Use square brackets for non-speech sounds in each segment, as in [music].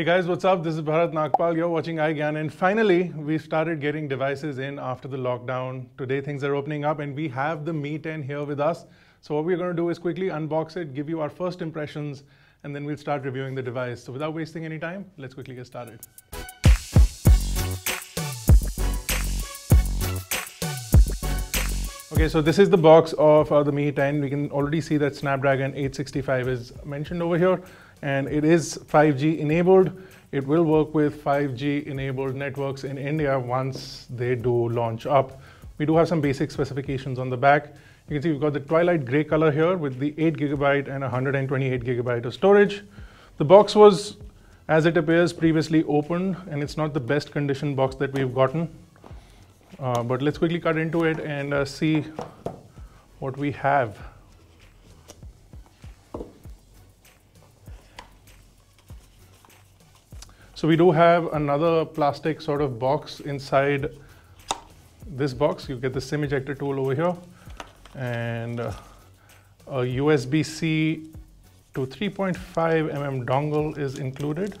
Hey guys, what's up? This is Bharat Nagpal. You're watching iGyan, And finally, we started getting devices in after the lockdown. Today, things are opening up, and we have the Mi 10 here with us. So, what we're going to do is quickly unbox it, give you our first impressions, and then we'll start reviewing the device. So, without wasting any time, let's quickly get started. Okay, so this is the box of uh, the Mi 10. We can already see that Snapdragon 865 is mentioned over here and it is 5G enabled. It will work with 5G enabled networks in India once they do launch up. We do have some basic specifications on the back. You can see we've got the twilight gray color here with the 8 gigabyte and 128 gigabyte of storage. The box was, as it appears, previously opened, and it's not the best condition box that we've gotten. Uh, but let's quickly cut into it and uh, see what we have. So we do have another plastic sort of box inside this box. You get the SIM ejector tool over here and uh, a USB-C to 3.5 mm dongle is included.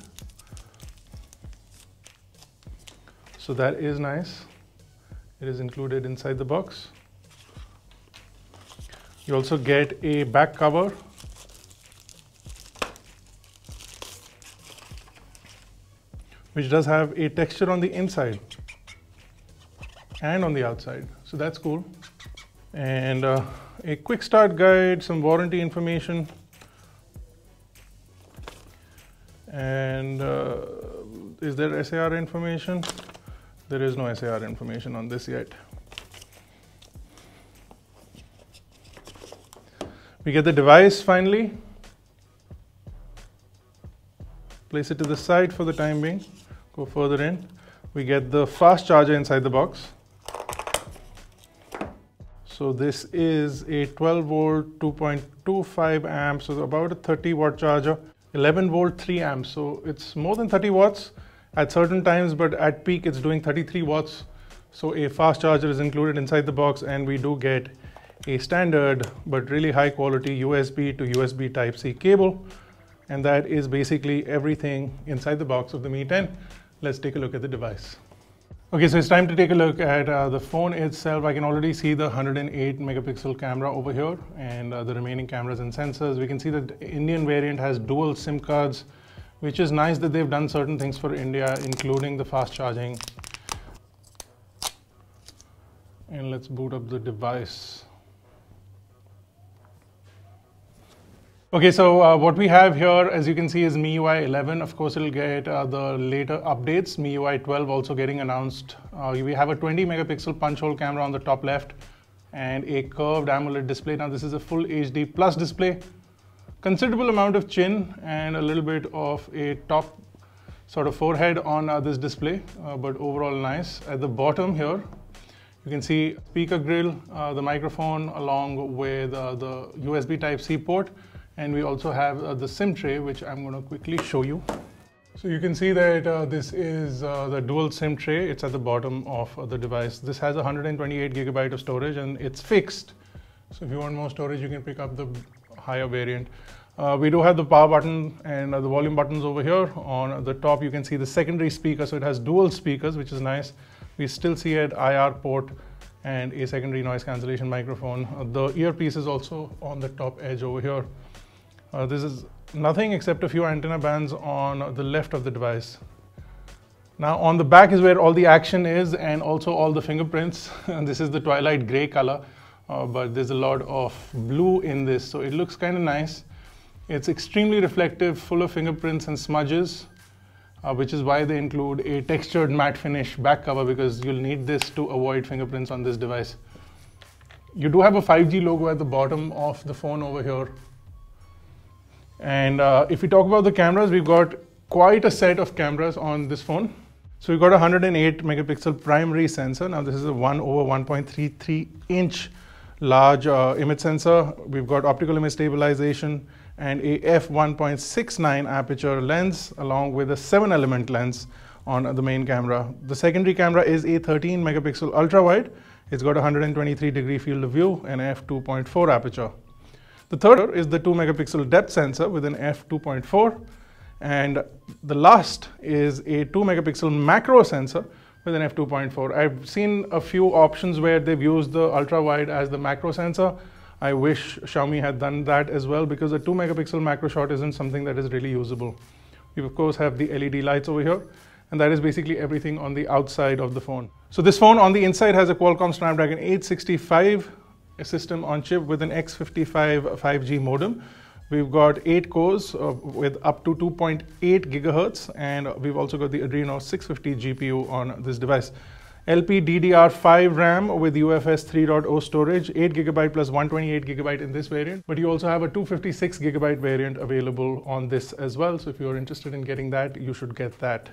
So that is nice. It is included inside the box. You also get a back cover which does have a texture on the inside and on the outside. So that's cool. And uh, a quick start guide, some warranty information, and uh, is there SAR information? There is no SAR information on this yet. We get the device finally. Place it to the side for the time being go further in, we get the fast charger inside the box. So this is a 12 volt 2.25 amp, so about a 30 watt charger, 11 volt 3 amps. So it's more than 30 watts at certain times, but at peak it's doing 33 watts. So a fast charger is included inside the box and we do get a standard but really high quality USB to USB Type-C cable and that is basically everything inside the box of the Mi 10. Let's take a look at the device. Okay, so it's time to take a look at uh, the phone itself. I can already see the 108 megapixel camera over here and uh, the remaining cameras and sensors. We can see that the Indian variant has dual SIM cards, which is nice that they've done certain things for India, including the fast charging. And let's boot up the device. Okay, so uh, what we have here, as you can see, is MIUI 11. Of course, it'll get uh, the later updates. MIUI 12 also getting announced. Uh, we have a 20 megapixel punch hole camera on the top left and a curved AMOLED display. Now, this is a full HD plus display. Considerable amount of chin and a little bit of a top sort of forehead on uh, this display, uh, but overall nice. At the bottom here, you can see speaker grill, uh, the microphone along with the USB Type-C port and we also have uh, the SIM tray, which I'm going to quickly show you. So you can see that uh, this is uh, the dual SIM tray. It's at the bottom of uh, the device. This has 128 gigabyte of storage and it's fixed. So if you want more storage, you can pick up the higher variant. Uh, we do have the power button and uh, the volume buttons over here. On the top, you can see the secondary speaker. So it has dual speakers, which is nice. We still see an IR port and a secondary noise cancellation microphone. Uh, the earpiece is also on the top edge over here. Uh, this is nothing except a few antenna bands on the left of the device. Now on the back is where all the action is and also all the fingerprints. [laughs] this is the twilight gray color, uh, but there's a lot of blue in this, so it looks kind of nice. It's extremely reflective, full of fingerprints and smudges, uh, which is why they include a textured matte finish back cover because you'll need this to avoid fingerprints on this device. You do have a 5G logo at the bottom of the phone over here and uh, if we talk about the cameras, we've got quite a set of cameras on this phone. So we've got a 108 megapixel primary sensor. Now this is a 1 over 1.33 inch large uh, image sensor. We've got optical image stabilization and a f1.69 aperture lens along with a 7 element lens on the main camera. The secondary camera is a 13 megapixel ultra wide. It's got 123 degree field of view and f2.4 aperture. The third is the 2 megapixel depth sensor with an f2.4 and the last is a 2 megapixel macro sensor with an f2.4. I've seen a few options where they've used the ultra wide as the macro sensor. I wish Xiaomi had done that as well because a 2 megapixel macro shot isn't something that is really usable. We of course have the LED lights over here and that is basically everything on the outside of the phone. So this phone on the inside has a Qualcomm Snapdragon 865 system on chip with an X55 5G modem. We've got eight cores uh, with up to 2.8 gigahertz, and we've also got the Adreno 650 GPU on this device. LPDDR5 RAM with UFS 3.0 storage, 8 gigabyte plus 128 gigabyte in this variant. But you also have a 256 gigabyte variant available on this as well. So if you're interested in getting that, you should get that.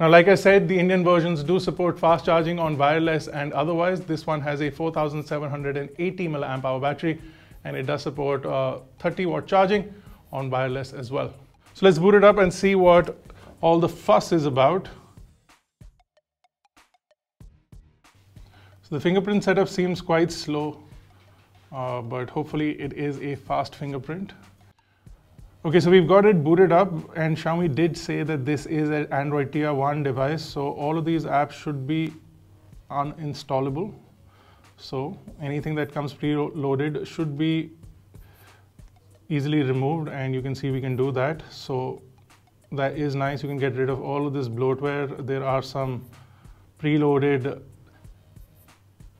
Now, like I said, the Indian versions do support fast charging on wireless and otherwise. This one has a 4,780 milliamp hour battery and it does support uh, 30 watt charging on wireless as well. So let's boot it up and see what all the fuss is about. So the fingerprint setup seems quite slow, uh, but hopefully it is a fast fingerprint. Okay, so we've got it booted up and Xiaomi did say that this is an Android tier one device. So all of these apps should be uninstallable. So anything that comes preloaded should be easily removed and you can see we can do that. So that is nice. You can get rid of all of this bloatware. There are some preloaded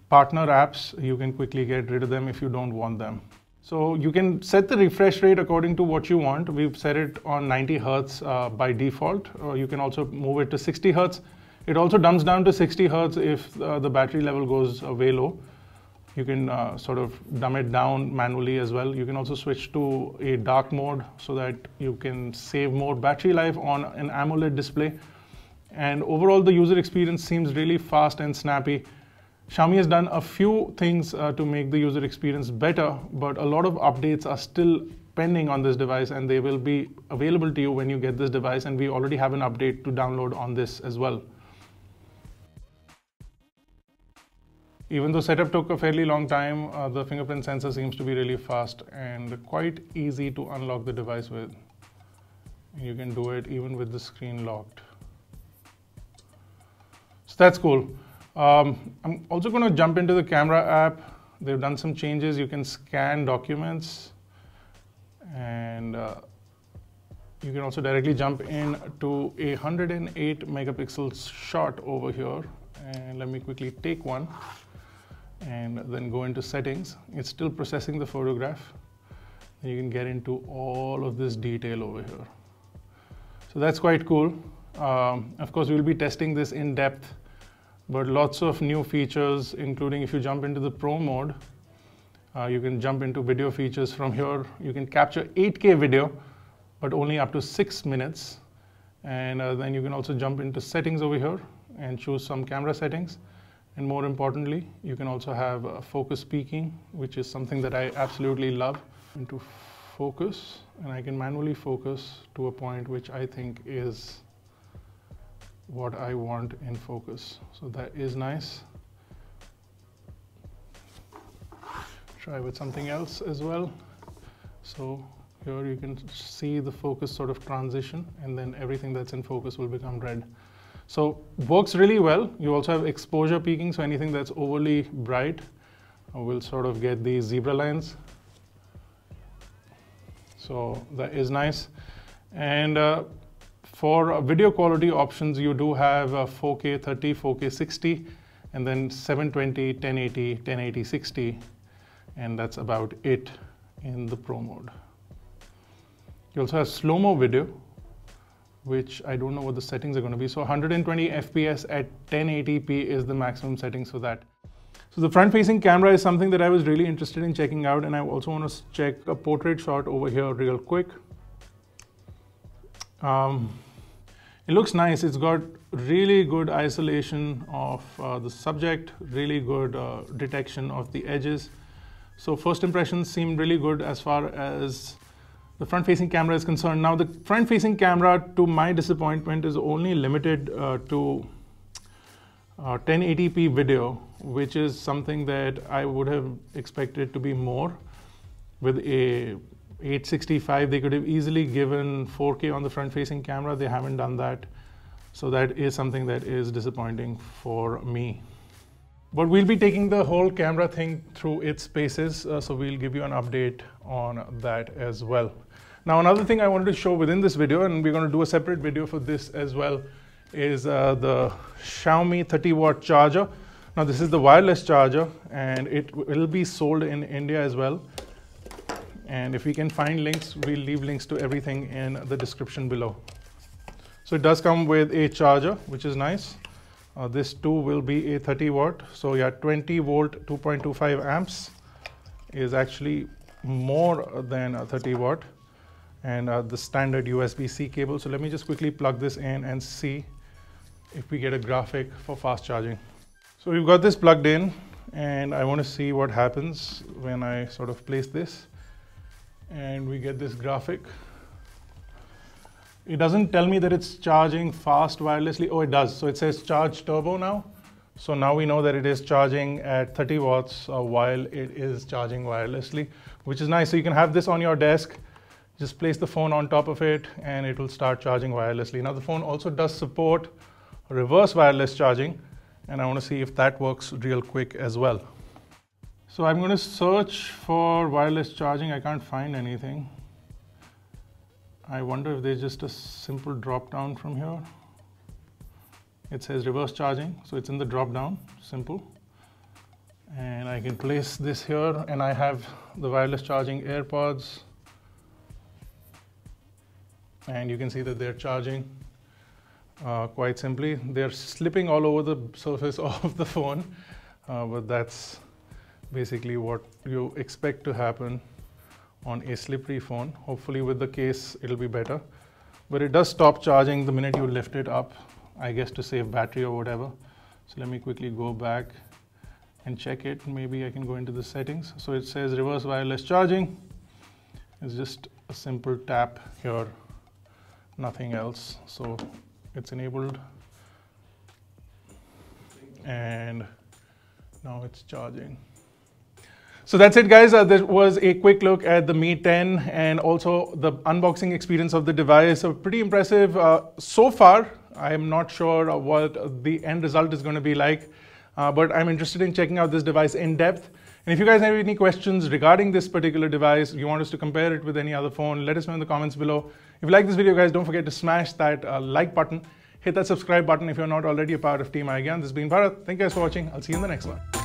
partner apps. You can quickly get rid of them if you don't want them. So you can set the refresh rate according to what you want. We've set it on 90 hertz uh, by default. Or uh, you can also move it to 60 hertz. It also dumps down to 60 hertz if uh, the battery level goes uh, way low. You can uh, sort of dumb it down manually as well. You can also switch to a dark mode so that you can save more battery life on an AMOLED display. And overall, the user experience seems really fast and snappy. Xiaomi has done a few things uh, to make the user experience better, but a lot of updates are still pending on this device and they will be available to you when you get this device and we already have an update to download on this as well. Even though setup took a fairly long time, uh, the fingerprint sensor seems to be really fast and quite easy to unlock the device with. You can do it even with the screen locked. So that's cool. Um, I'm also going to jump into the camera app. They've done some changes. You can scan documents and uh, you can also directly jump in to a 108 megapixels shot over here. And let me quickly take one and then go into settings. It's still processing the photograph. And you can get into all of this detail over here. So that's quite cool. Um, of course, we'll be testing this in depth but lots of new features, including if you jump into the Pro mode, uh, you can jump into video features from here. You can capture 8K video, but only up to six minutes. And uh, then you can also jump into settings over here and choose some camera settings. And more importantly, you can also have uh, focus peaking, which is something that I absolutely love. Into focus, and I can manually focus to a point which I think is what I want in focus. So that is nice. Try with something else as well. So here you can see the focus sort of transition and then everything that's in focus will become red. So works really well. You also have exposure peaking, so anything that's overly bright uh, will sort of get these zebra lines. So that is nice. And uh, for video quality options, you do have 4K uh, 30, 4K 60, and then 720, 1080, 1080, 60, and that's about it in the Pro mode. You also have slow-mo video, which I don't know what the settings are going to be. So 120 FPS at 1080p is the maximum settings for that. So the front-facing camera is something that I was really interested in checking out, and I also want to check a portrait shot over here real quick. Um, it looks nice. It's got really good isolation of uh, the subject, really good uh, detection of the edges. So first impressions seem really good as far as the front facing camera is concerned. Now the front facing camera to my disappointment is only limited uh, to uh, 1080p video, which is something that I would have expected to be more with a 865 they could have easily given 4k on the front facing camera they haven't done that so that is something that is disappointing for me but we'll be taking the whole camera thing through its paces uh, so we'll give you an update on that as well now another thing i wanted to show within this video and we're going to do a separate video for this as well is uh, the xiaomi 30 watt charger now this is the wireless charger and it will be sold in india as well and if we can find links, we'll leave links to everything in the description below. So it does come with a charger, which is nice. Uh, this too will be a 30 watt. So yeah, 20 volt, 2.25 amps is actually more than 30 watt and uh, the standard USB-C cable. So let me just quickly plug this in and see if we get a graphic for fast charging. So we've got this plugged in and I want to see what happens when I sort of place this and we get this graphic. It doesn't tell me that it's charging fast wirelessly. Oh, it does. So it says charge turbo now. So now we know that it is charging at 30 watts uh, while it is charging wirelessly, which is nice. So you can have this on your desk, just place the phone on top of it and it will start charging wirelessly. Now the phone also does support reverse wireless charging and I want to see if that works real quick as well. So I'm going to search for wireless charging. I can't find anything. I wonder if there's just a simple drop down from here. It says reverse charging, so it's in the drop down, simple. And I can place this here and I have the wireless charging AirPods. And you can see that they're charging uh, quite simply. They're slipping all over the [laughs] surface of the phone, uh, but that's basically what you expect to happen on a slippery phone. Hopefully with the case, it'll be better. But it does stop charging the minute you lift it up, I guess to save battery or whatever. So let me quickly go back and check it. Maybe I can go into the settings. So it says reverse wireless charging. It's just a simple tap here, nothing else. So it's enabled. And now it's charging. So that's it guys, uh, this was a quick look at the Me 10 and also the unboxing experience of the device. So pretty impressive uh, so far. I am not sure what the end result is going to be like, uh, but I'm interested in checking out this device in depth. And if you guys have any questions regarding this particular device, you want us to compare it with any other phone, let us know in the comments below. If you like this video guys, don't forget to smash that uh, like button, hit that subscribe button if you're not already a part of Team Again. This has been Bharat. Thank you guys for watching. I'll see you in the next one.